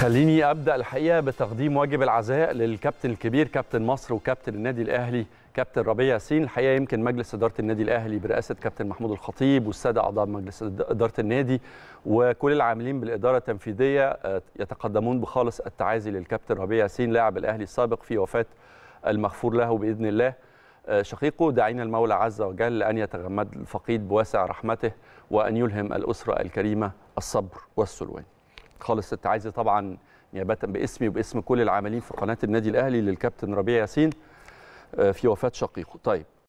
خليني ابدا الحقيقه بتقديم واجب العزاء للكابتن الكبير كابتن مصر وكابتن النادي الاهلي كابتن ربيع ياسين الحقيقه يمكن مجلس اداره النادي الاهلي برئاسه كابتن محمود الخطيب والساده اعضاء مجلس اداره النادي وكل العاملين بالاداره التنفيذيه آه، يتقدمون بخالص التعازي للكابتن ربيع ياسين لاعب الاهلي السابق في وفاه المغفور له باذن الله آه، شقيقه دعينا المولى عز وجل ان يتغمد الفقيد بواسع رحمته وان يلهم الاسره الكريمه الصبر والسلوان خالص الست عايزه طبعا نيابه باسمي وباسم كل العاملين في قناه النادي الاهلي للكابتن ربيع ياسين آه، في وفاه شقيقه طيب